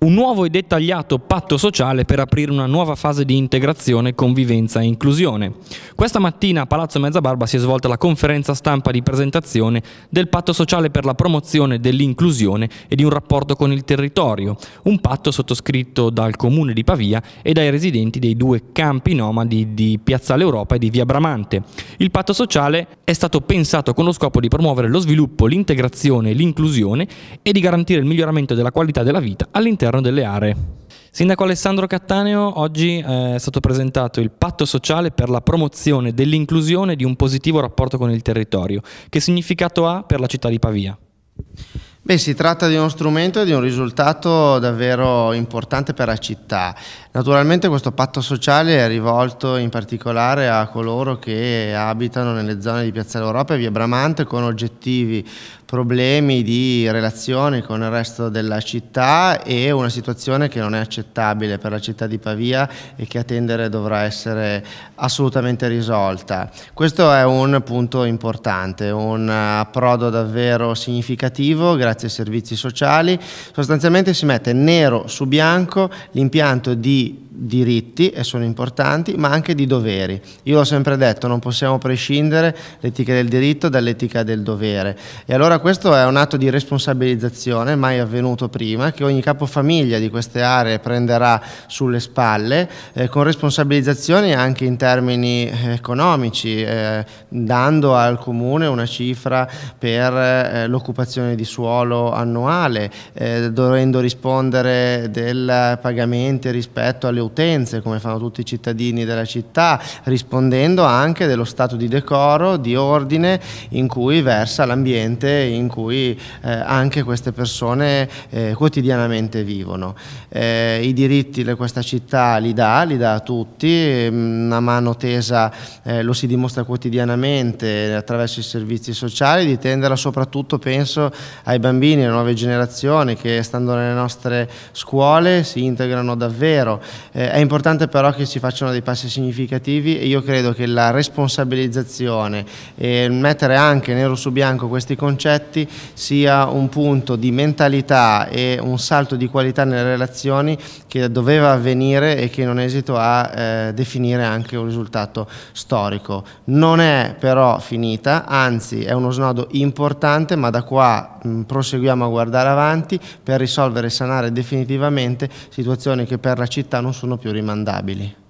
un nuovo e dettagliato patto sociale per aprire una nuova fase di integrazione, convivenza e inclusione. Questa mattina a Palazzo Mezzabarba si è svolta la conferenza stampa di presentazione del patto sociale per la promozione dell'inclusione e di un rapporto con il territorio, un patto sottoscritto dal comune di Pavia e dai residenti dei due campi nomadi di Piazzale Europa e di Via Bramante. Il patto sociale è stato pensato con lo scopo di promuovere lo sviluppo, l'integrazione e l'inclusione e di garantire il miglioramento della qualità della vita all'interno all'interno delle aree. Sindaco Alessandro Cattaneo, oggi eh, è stato presentato il patto sociale per la promozione dell'inclusione di un positivo rapporto con il territorio. Che significato ha per la città di Pavia? Beh, si tratta di uno strumento e di un risultato davvero importante per la città. Naturalmente questo patto sociale è rivolto in particolare a coloro che abitano nelle zone di Piazzale Europa e Via Bramante con oggettivi problemi di relazioni con il resto della città e una situazione che non è accettabile per la città di Pavia e che a tendere dovrà essere assolutamente risolta. Questo è un punto importante, un approdo davvero significativo grazie grazie ai servizi sociali, sostanzialmente si mette nero su bianco l'impianto di diritti e sono importanti, ma anche di doveri. Io ho sempre detto, non possiamo prescindere l'etica del diritto dall'etica del dovere. E allora questo è un atto di responsabilizzazione mai avvenuto prima, che ogni capofamiglia di queste aree prenderà sulle spalle, eh, con responsabilizzazioni anche in termini eh, economici, eh, dando al comune una cifra per eh, l'occupazione di suolo annuale, eh, dovendo rispondere del pagamenti rispetto alle utenze come fanno tutti i cittadini della città, rispondendo anche dello stato di decoro, di ordine in cui versa l'ambiente in cui eh, anche queste persone eh, quotidianamente vivono. Eh, I diritti di questa città li dà, li dà a tutti, mm, una mano tesa eh, lo si dimostra quotidianamente attraverso i servizi sociali, di tenderla soprattutto penso ai bambini, alle nuove generazioni che stando nelle nostre scuole si integrano davvero eh, eh, è importante però che si facciano dei passi significativi e io credo che la responsabilizzazione e mettere anche nero su bianco questi concetti sia un punto di mentalità e un salto di qualità nelle relazioni che doveva avvenire e che non esito a eh, definire anche un risultato storico. Non è però finita, anzi è uno snodo importante ma da qua mh, proseguiamo a guardare avanti per risolvere e sanare definitivamente situazioni che per la città non sono sono più rimandabili.